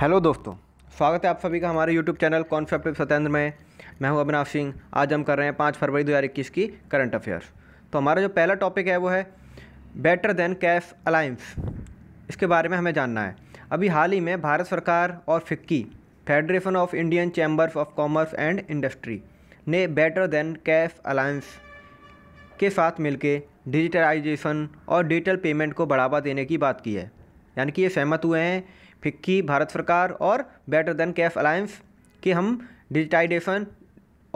hello दोस्तों स्वागत है आप सभी का हमारे यूट्यूब चैनल कॉन्सेप्ट सत्येंद्र में मैं हूं अभिनाव सिंह आज हम कर रहे हैं पाँच फरवरी इक्कीस की करंट अफेयर्स तो हमारा जो पहला टॉपिक है वो है बेटर देन कैश अलाइंस इसके बारे में हमें जानना है अभी हाल ही में भारत सरकार और FICCI Federation of Indian Chambers of Commerce and Industry ने बेटर देन कैश अलाइंस के साथ मिलकर डिजिटलाइजेशन और डिजिटल पेमेंट को बढ़ावा देने की बात की है यानी कि ये सहमत हुए हैं फिक्की भारत सरकार और बेटर देन कैफ अलायंस कि हम डिजिटाइजेशन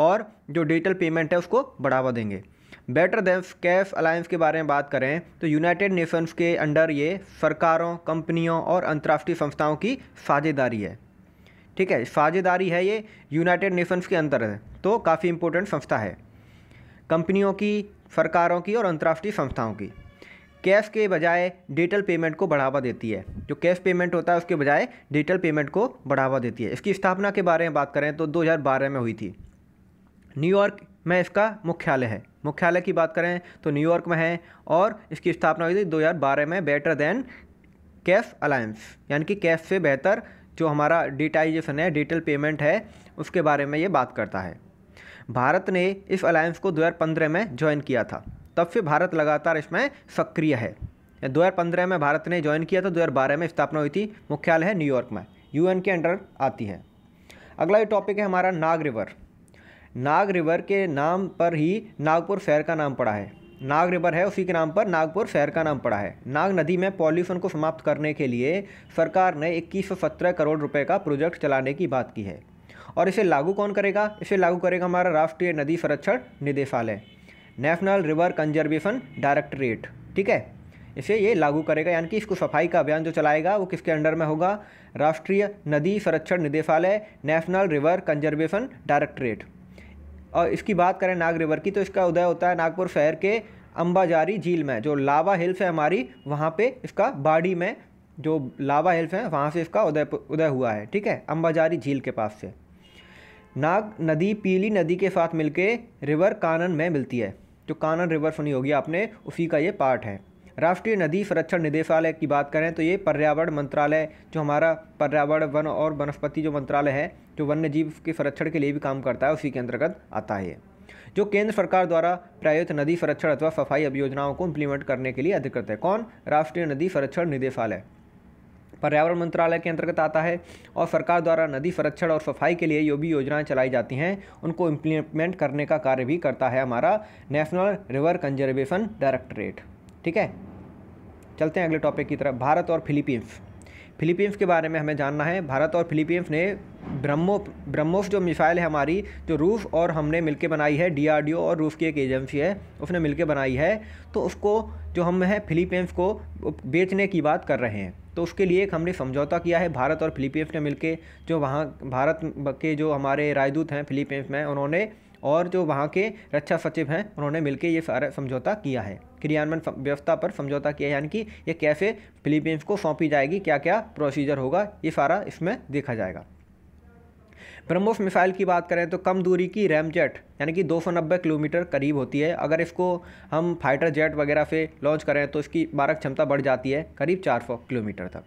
और जो डिजिटल पेमेंट है उसको बढ़ावा देंगे बेटर देन कैफ अलायंस के बारे में बात करें तो यूनाइटेड नेशंस के अंडर ये सरकारों कंपनियों और अंतर्राष्ट्रीय संस्थाओं की साझेदारी है ठीक है साझेदारी है ये यूनाइटेड नेशंस के अंदर है तो काफ़ी इंपॉर्टेंट संस्था है कंपनियों की सरकारों की और अंतर्राष्ट्रीय संस्थाओं की कैश के बजाय डिजिटल पेमेंट को बढ़ावा देती है जो कैश पेमेंट होता है उसके बजाय डिजिटल पेमेंट को बढ़ावा देती है इसकी स्थापना के बारे में बात करें तो 2012 में हुई थी न्यूयॉर्क में इसका मुख्यालय है मुख्यालय की बात करें तो न्यूयॉर्क में है और इसकी स्थापना हुई थी दो में बेटर देन कैश अलायंस यानी कि कैश से बेहतर जो हमारा डिटाइजेशन है डिजिटल पेमेंट है उसके बारे में ये बात करता है भारत ने इस अलायंस को 2015 में ज्वाइन किया था तब से भारत लगातार इसमें सक्रिय है पंद्रह में भारत ने ज्वाइन किया था दो में स्थापना हुई थी मुख्यालय है न्यूयॉर्क में एन के अंडर आती है अगला ये टॉपिक है हमारा नाग रिवर नाग रिवर के नाम पर ही नागपुर शहर का नाम पड़ा है नाग रिवर है उसी के नाम पर नागपुर शहर का नाम पड़ा है नाग नदी में पॉल्यूशन को समाप्त करने के लिए सरकार ने इक्कीस करोड़ रुपए का प्रोजेक्ट चलाने की बात की है और इसे लागू कौन करेगा इसे लागू करेगा हमारा राष्ट्रीय नदी संरक्षण निदेशालय नेशनल रिवर कंजर्वेशन डायरेक्टरेट ठीक है इसे ये लागू करेगा यानी कि इसको सफाई का अभियान जो चलाएगा वो किसके अंडर में होगा राष्ट्रीय नदी संरक्षण निदेशालय नेशनल रिवर कंजर्वेशन डायरेक्टरेट और इसकी बात करें नाग रिवर की तो इसका उदय होता है नागपुर शहर के अम्बाजारी झील में जो लावा हिल्स है हमारी वहाँ पे इसका बाड़ी में जो लावा हिल्स हैं वहाँ से इसका उदय उदय हुआ है ठीक है अम्बाजारी झील के पास से नाग नदी पीली नदी के साथ मिलके रिवर कानन में मिलती है जो कानन रिवर सुनी होगी आपने उसी का ये पार्ट है राष्ट्रीय नदी संरक्षण निदेशालय की बात करें तो ये पर्यावरण मंत्रालय जो हमारा पर्यावरण वन और वनस्पति जो मंत्रालय है जो वन्य जीव के संरक्षण के लिए भी काम करता है उसी के अंतर्गत आता है जो केंद्र सरकार द्वारा प्रायोजित नदी संरक्षण अथवा सफाई अभियोजनाओं को इम्प्लीमेंट करने के लिए अधिकृत है कौन राष्ट्रीय नदी संरक्षण निदेशालय पर्यावरण मंत्रालय के अंतर्गत आता है और सरकार द्वारा नदी संरक्षण और सफाई के लिए जो भी योजनाएँ चलाई जाती हैं उनको इम्प्लीमेंट करने का कार्य भी करता है हमारा नेशनल रिवर कंजर्वेशन डायरेक्टरेट ठीक है चलते हैं अगले टॉपिक की तरफ भारत और फिलीपींस फिलीपींस के बारे में हमें जानना है भारत और फिलीपींस ने ब्रह्मो ब्रह्मोस जो मिसाइल है हमारी जो रूस और हमने मिलकर बनाई है डीआरडीओ और रूस की एक एजेंसी है उसने मिलकर बनाई है तो उसको जो हम हैं फिलीपींस को बेचने की बात कर रहे हैं तो उसके लिए एक हमने समझौता किया है भारत और फिलीपींस ने मिलकर जो वहाँ भारत के जो हमारे राजदूत हैं फिलीपींस में उन्होंने और जो वहाँ के रक्षा सचिव हैं उन्होंने मिलकर ये सारा समझौता किया है क्रियान्वयन व्यवस्था पर समझौता किया है यानी कि ये कैसे फिलीपींस को सौंपी जाएगी क्या क्या प्रोसीजर होगा ये सारा इसमें देखा जाएगा प्रमुख मिसाइल की बात करें तो कम दूरी की रैम जेट यानी कि 290 किलोमीटर करीब होती है अगर इसको हम फाइटर जेट वगैरह से लॉन्च करें तो इसकी मारक क्षमता बढ़ जाती है करीब 400 किलोमीटर तक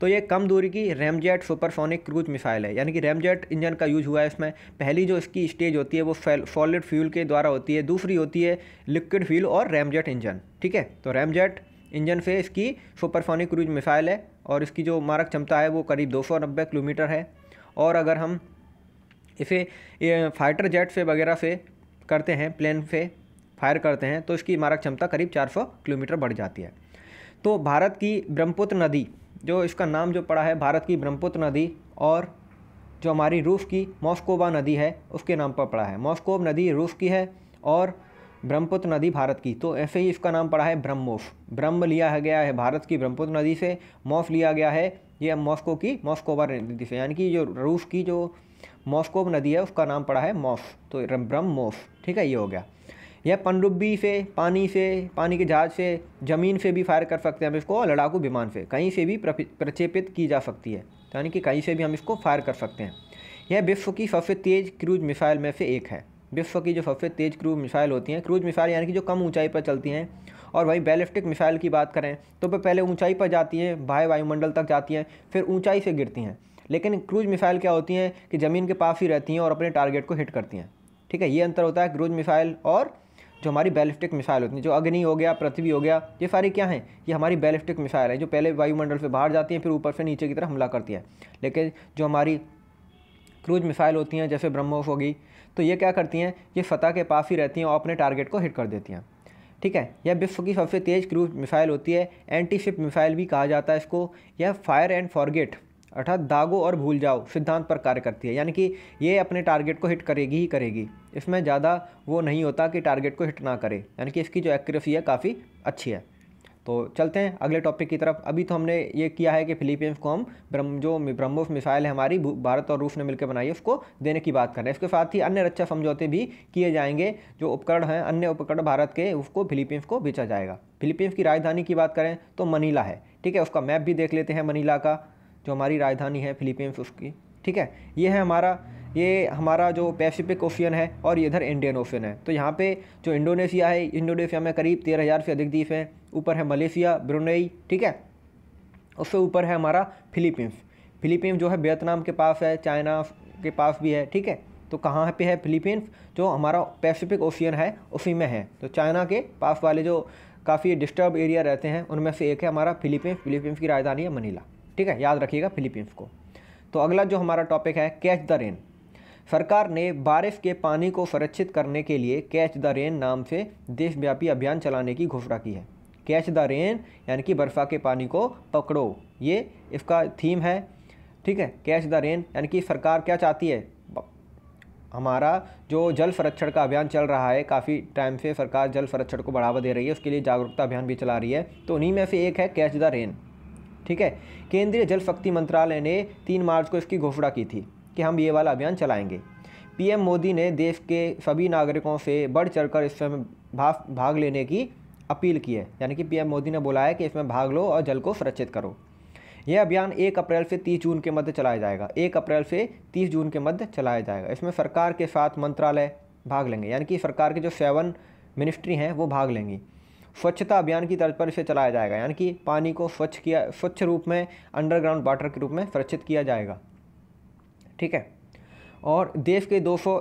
तो ये कम दूरी की रैमजेट सुपरसोनिक क्रूज मिसाइल है यानी कि रैमजेट इंजन का यूज हुआ है इसमें पहली जो इसकी स्टेज होती है वो सॉलिड फ्यूल के द्वारा होती है दूसरी होती है लिक्विड फ्यूल और रैमजेट इंजन ठीक है तो रैमजेट इंजन से इसकी सुपरसोनिक क्रूज मिसाइल है और इसकी जो मारक क्षमता है वो करीब दो किलोमीटर है और अगर हम इसे फाइटर जेट से वगैरह से करते हैं प्लेन से फायर करते हैं तो इसकी मारक क्षमता करीब 400 किलोमीटर बढ़ जाती है तो भारत की ब्रह्मपुत्र नदी जो इसका नाम जो पड़ा है भारत की ब्रह्मपुत्र नदी और जो हमारी रूस की मॉस्कोबा नदी है उसके नाम पर पड़ा है मॉस्कोव नदी रूस की है और ब्रह्मपुत्र नदी भारत की तो ऐसे ही इसका नाम पड़ा है ब्रह्मोफ ब्रह्म लिया गया है भारत की ब्रह्मपुत्र नदी से मॉफ लिया गया है ये मॉस्को की मॉस्कोबा नदी से यानी कि जो रूस की जो मॉस्कोव नदी है उसका नाम पड़ा है मॉफ तो ब्रह्म मोफ ठीक है ये हो गया यह पनडुब्बी से पानी से पानी के जहाज से ज़मीन से भी फायर कर सकते हैं हम इसको लड़ाकू विमान से कहीं से भी प्रक्षेपित की जा सकती है यानी कि कहीं से भी हम इसको फायर कर सकते हैं यह विश्व की सबसे तेज़ क्रूज मिसाइल में से एक है विश्व की जो सबसे तेज़ क्रूज मिसाइल होती हैं क्रूज मिसाइल यानी कि जो कम ऊंचाई पर चलती हैं और वहीं बैलिस्टिक मिसाइल की बात करें तो वह पहले ऊंचाई पर जाती हैं बाहे वायुमंडल तक जाती हैं फिर ऊंचाई से गिरती हैं लेकिन क्रूज मिसाइल क्या होती हैं कि ज़मीन के पास ही रहती हैं और अपने टारगेट को हिट करती हैं ठीक है ये अंतर होता है क्रूज मिसाइल और जो हमारी बैलिस्टिक मिसाइल होती हैं जो अग्नि हो गया पृथ्वी हो गया ये सारी क्या हैं ये हमारी बैलिस्टिक मिसाइल है जो पहले वायुमंडल से बाहर जाती हैं फिर ऊपर से नीचे की तरफ हमला करती हैं लेकिन जो हमारी क्रूज मिसाइल होती हैं जैसे ब्रह्मोस होगी तो ये क्या करती हैं ये फतह के पास ही रहती हैं और अपने टारगेट को हिट कर देती हैं ठीक है यह विश्व की सबसे तेज़ क्रूज मिसाइल होती है एंटी शिप मिसाइल भी कहा जाता है इसको यह फायर एंड फॉरगेट अर्थात दागो और भूल जाओ सिद्धांत पर कार्य करती है यानी कि ये अपने टारगेट को हिट करेगी ही करेगी इसमें ज़्यादा वो नहीं होता कि टारगेट को हिट ना करे यानी कि इसकी जो एक्यूरेसी है काफ़ी अच्छी है तो चलते हैं अगले टॉपिक की तरफ अभी तो हमने ये किया है कि फिलीपींस को हम ब्रह्म जो ब्रह्मोस मिसाइल है हमारी भारत और रूस ने मिलकर बनाई है उसको देने की बात कर रहे हैं इसके साथ ही अन्य रक्षा समझौते भी किए जाएंगे जो उपकरण हैं अन्य उपकरण भारत के उसको फिलीपींस को बेचा जाएगा फिलीपींस की राजधानी की बात करें तो मनीला है ठीक है उसका मैप भी देख लेते हैं मनीला का जो हमारी राजधानी है फिलीपींस उसकी ठीक है ये है हमारा ये हमारा जो पैसिफिक ओशियन है और इधर इंडियन ओशियन है तो यहाँ पे जो इंडोनेशिया है इंडोनेशिया में करीब तेरह हज़ार से अधिक द्वीप हैं ऊपर है मलेशिया ब्रुनेई ठीक है उससे ऊपर है हमारा फिलीपींस फिलीपींस जो है वियतनाम के पास है चाइना के पास भी है ठीक है तो कहाँ पे है फिलीपींस जो हमारा पैसिफिक ओशियन है उसी में है तो चाइना के पास वाले जो काफ़ी डिस्टर्ब एरिया रहते हैं उनमें से एक है हमारा फिलीपींस फिलीपींस की राजधानी है मनीला ठीक है याद रखिएगा फिलीपींस को तो अगला जो हमारा टॉपिक है कैच द रेन सरकार ने बारिश के पानी को संरक्षित करने के लिए कैच द रेन नाम से देशव्यापी अभियान चलाने की घोषणा की है कैच द रेन यानी कि बर्फा के पानी को पकड़ो ये इसका थीम है ठीक है कैच द रेन यानी कि सरकार क्या चाहती है हमारा जो जल संरक्षण का अभियान चल रहा है काफ़ी टाइम से सरकार जल संरक्षण को बढ़ावा दे रही है उसके लिए जागरूकता अभियान भी चला रही है तो उन्हीं में से एक है कैच द रेन ठीक है केंद्रीय जल शक्ति मंत्रालय ने तीन मार्च को इसकी घोषणा की थी कि हम ये वाला अभियान चलाएंगे पीएम मोदी ने देश के सभी नागरिकों से बढ़ चढ़कर इसमें भाग भाग लेने की अपील की है यानी कि पीएम मोदी ने बोला है कि इसमें भाग लो और जल को सुरक्षित करो यह अभियान एक अप्रैल से तीस जून के मध्य चलाया जाएगा एक अप्रैल से तीस जून के मध्य चलाया जाएगा इसमें सरकार के साथ मंत्रालय भाग लेंगे यानी कि सरकार के जो सेवन मिनिस्ट्री हैं वो भाग लेंगी स्वच्छता अभियान की तर्ज पर इसे चलाया जाएगा यानी कि पानी को स्वच्छ किया स्वच्छ रूप में अंडरग्राउंड वाटर के रूप में सुरक्षित किया जाएगा ठीक है और देश के दो सौ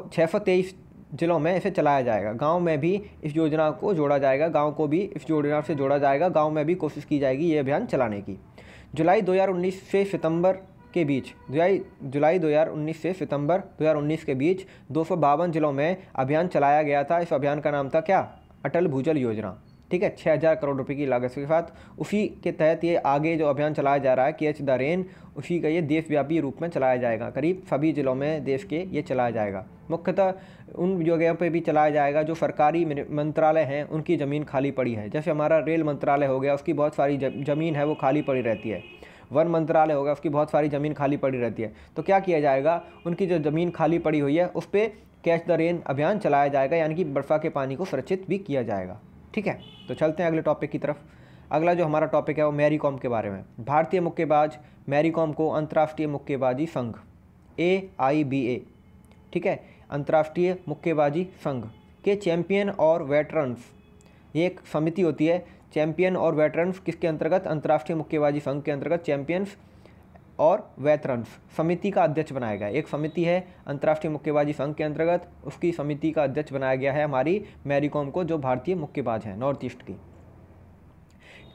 ज़िलों में इसे चलाया जाएगा गांव में भी इस योजना को जोड़ा जाएगा गांव को भी इस योजना से जोड़ा जाएगा गांव में भी कोशिश की जाएगी ये अभियान चलाने की जुलाई 2019 से सितंबर के बीच जुलाई जुलाई 2019 से सितंबर 2019 के बीच दो ज़िलों में अभियान चलाया गया था इस अभियान का नाम था क्या अटल भूजल योजना ठीक है छः हज़ार करोड़ रुपए की लागत के साथ उसी के तहत ये आगे जो अभियान चलाया जा रहा है कैच द रेन उसी का ये देशव्यापी रूप में चलाया जाएगा करीब सभी ज़िलों में देश के ये चलाया जाएगा मुख्यतः उन जगहों पर भी चलाया जाएगा जो सरकारी मंत्रालय हैं उनकी ज़मीन खाली पड़ी है जैसे हमारा रेल मंत्रालय हो गया उसकी बहुत सारी ज़मीन है वो खाली पड़ी रहती है वन मंत्रालय होगा उसकी बहुत सारी ज़मीन खाली पड़ी रहती है तो क्या किया जाएगा उनकी जो ज़मीन खाली पड़ी हुई है उस पर कैच द रेन अभियान चलाया जाएगा यानी कि बर्फ़ा के पानी को सुरक्षित भी किया जाएगा ठीक है तो चलते हैं अगले टॉपिक की तरफ अगला जो हमारा टॉपिक है वो मैरी कॉम के बारे में भारतीय मुक्केबाज मैरी कॉम को अंतर्राष्ट्रीय मुक्केबाजी संघ ए आई बी ए ठीक है अंतर्राष्ट्रीय मुक्केबाजी संघ के चैम्पियन और वेटरन्स ये एक समिति होती है चैम्पियन और वेटरन्स किसके अंतर्गत अंतर्राष्ट्रीय मुक्केबाजी संघ के अंतर्गत चैम्पियंस और वेतरन्स समिति का अध्यक्ष बनाया गया एक समिति है अंतर्राष्ट्रीय मुक्केबाजी संघ के अंतर्गत उसकी समिति का अध्यक्ष बनाया गया है हमारी मैरीकॉम को जो भारतीय मुक्केबाज हैं नॉर्थ ईस्ट की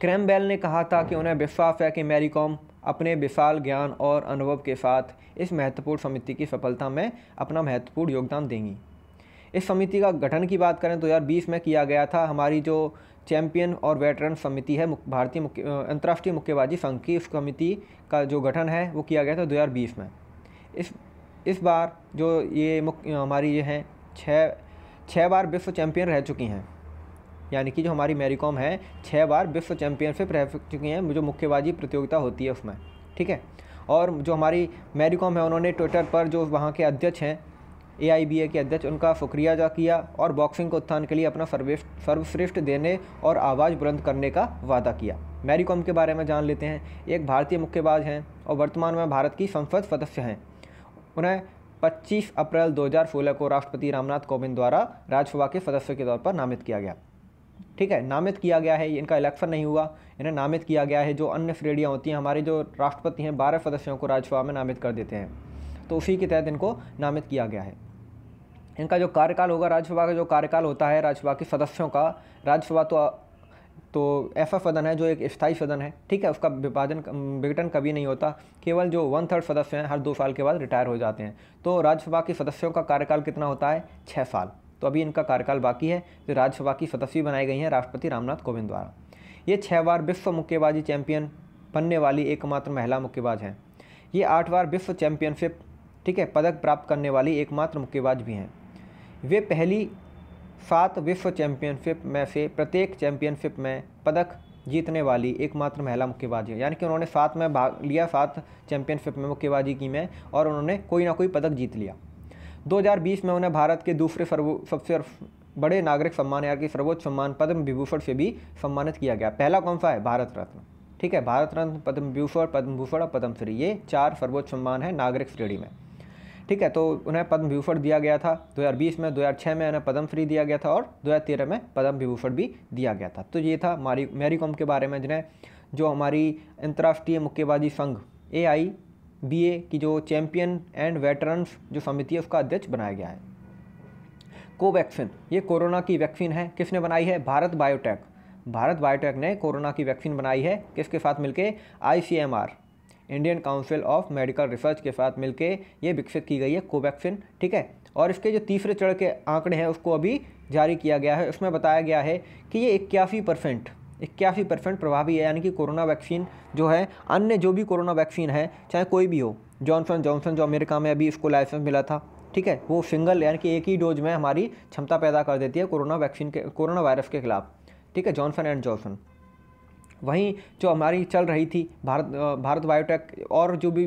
क्रैम बेल ने कहा था कि उन्हें विश्वास है कि मैरीकॉम अपने विशाल ज्ञान और अनुभव के साथ इस महत्वपूर्ण समिति की सफलता में अपना महत्वपूर्ण योगदान देंगी इस समिति का गठन की बात करें तो बीस में किया गया था हमारी जो चैंपियन और वेटरन समिति है भारतीय मुख्य अंतर्राष्ट्रीय मुक्केबाजी संघ की इस समिति का जो गठन है वो किया गया था दो में इस इस बार जो ये मुख्य हमारी ये हैं छः छः बार विश्व चैंपियन रह चुकी हैं यानी कि जो हमारी कॉम है छः बार विश्व चैंपियनशिप रह चुकी हैं जो मुक्केबाजी प्रतियोगिता होती है उसमें ठीक है और जो हमारी मैरीकॉम है उन्होंने ट्विटर पर जो वहाँ के अध्यक्ष हैं एआईबीए के अध्यक्ष उनका फुक्रिया अदा किया और बॉक्सिंग को उत्थान के लिए अपना सर्वश्रेष्ठ देने और आवाज़ बुलंद करने का वादा किया मैरी कॉम के बारे में जान लेते हैं एक भारतीय मुक्केबाज हैं और वर्तमान में भारत की संसद सदस्य हैं उन्हें 25 अप्रैल 2016 को राष्ट्रपति रामनाथ कोविंद द्वारा राज्यसभा के सदस्य के तौर पर नामित किया गया ठीक है नामित किया गया है इनका इलेक्शन नहीं हुआ इन्हें नामित किया गया है जो अन्य श्रेणियाँ होती हैं हमारे जो राष्ट्रपति हैं बारह सदस्यों को राज्यसभा में नामित कर देते हैं तो उसी के तहत इनको नामित किया गया है इनका जो कार्यकाल होगा राज्यसभा का जो कार्यकाल होता है राज्यसभा के सदस्यों का राज्यसभा तो तो ऐसा सदन है जो एक स्थायी सदन है ठीक है उसका विभाजन विघटन कभी नहीं होता केवल जो वन थर्ड सदस्य हैं हर दो साल के बाद रिटायर हो जाते हैं तो राज्यसभा के सदस्यों का कार्यकाल कितना होता है छः साल तो अभी इनका कार्यकाल बाकी है जो राज्यसभा की सदस्य बनाई गई हैं राष्ट्रपति रामनाथ कोविंद द्वारा ये छः बार विश्व मुक्केबाजी चैंपियन बनने वाली एकमात्र महिला मुक्केबाज हैं ये आठ बार विश्व चैंपियनशिप ठीक है पदक प्राप्त करने वाली एकमात्र मुक्केबाज भी हैं वे पहली सात विश्व चैंपियनशिप में से प्रत्येक चैंपियनशिप में पदक जीतने वाली एकमात्र महिला मुक्केबाजी है यानी कि उन्होंने सात में भाग लिया सात चैंपियनशिप में मुक्केबाजी की में और उन्होंने कोई ना कोई पदक जीत लिया 2020 में उन्हें भारत के दूसरे सर्वो सबसे बड़े नागरिक सम्मान यार कि सर्वोच्च सम्मान पद्म विभूषण से भी सम्मानित किया गया पहला कौन सा है भारत रत्न ठीक है भारत रत्न पद्म विभूषण पद्म भूषण और पद्मश्री ये चार सर्वोच्च सम्मान है नागरिक श्रेणी में ठीक है तो उन्हें पद्म विभूषण दिया गया था 2020 में 2006 में उन्हें पद्म श्री दिया गया था और 2013 में पद्म विभूषण भी दिया गया था तो ये था मारी मैरी कॉम के बारे में जिन्हें जो हमारी अंतर्राष्ट्रीय मुक्केबाजी संघ ए आई बी ए की जो चैम्पियन एंड वेटरन्स जो समिति है उसका अध्यक्ष बनाया गया है कोवैक्सिन ये कोरोना की वैक्सीन है किसने बनाई है भारत बायोटेक भारत बायोटेक ने कोरोना की वैक्सीन बनाई है किसके साथ मिलके I Indian Council of Medical Research के साथ मिलकर ये विकसित की गई है कोवैक्सिन ठीक है और इसके जो तीसरे चरण के आंकड़े हैं उसको अभी जारी किया गया है उसमें बताया गया है कि ये इक्यासी परसेंट इक्यासी परसेंट प्रभावी है यानी कि कोरोना वैक्सीन जो है अन्य जो भी कोरोना वैक्सीन है चाहे कोई भी हो जॉनसन जॉनसन जो अमेरिका में अभी इसको लाइसेंस मिला था ठीक है वो सिंगल यानी कि एक ही डोज में हमारी क्षमता पैदा कर देती है कोरोना वैक्सीन के कोरोना वायरस के खिलाफ ठीक है जॉनसन एंड जॉनसन वहीं जो हमारी चल रही थी भारत भारत बायोटेक और जो भी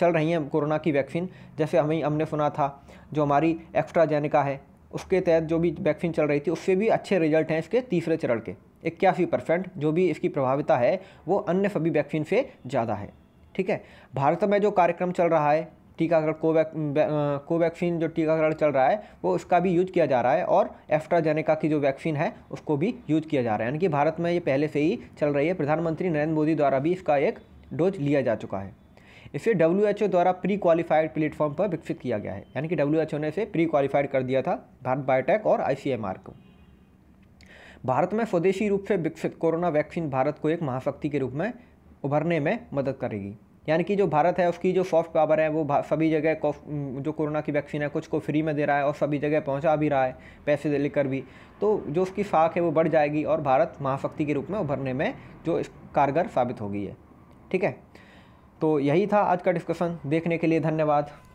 चल रही हैं कोरोना की वैक्सीन जैसे हमें हमने सुना था जो हमारी एक्स्ट्राजेनिका है उसके तहत जो भी वैक्सीन चल रही थी उससे भी अच्छे रिजल्ट हैं इसके तीसरे चरण के इक्यासी परसेंट जो भी इसकी प्रभाविता है वो अन्य सभी वैक्सीन से ज़्यादा है ठीक है भारत में जो कार्यक्रम चल रहा है टीकाकरण कोवैक् कोवैक्सीन जो टीकाकरण चल रहा है वो उसका भी यूज किया जा रहा है और एस्ट्राजेनेका की जो वैक्सीन है उसको भी यूज किया जा रहा है यानी कि भारत में ये पहले से ही चल रही है प्रधानमंत्री नरेंद्र मोदी द्वारा भी इसका एक डोज लिया जा चुका है इसे डब्ल्यू द्वारा प्री क्वालिफाइड प्लेटफॉर्म पर विकसित किया गया है यानी कि डब्ल्यू ने इसे प्री क्वालिफाइड कर दिया था भारत बायोटेक और आई को भारत में स्वदेशी रूप से विकसित कोरोना वैक्सीन भारत को एक महाशक्ति के रूप में उभरने में मदद करेगी यानी कि जो भारत है उसकी जो सॉफ्ट पावर है वो सभी जगह जो कोरोना की वैक्सीन है कुछ को फ्री में दे रहा है और सभी जगह पहुंचा भी रहा है पैसे लेकर भी तो जो उसकी साख है वो बढ़ जाएगी और भारत महाशक्ति के रूप में उभरने में जो कारगर साबित होगी है ठीक है तो यही था आज का डिस्कशन देखने के लिए धन्यवाद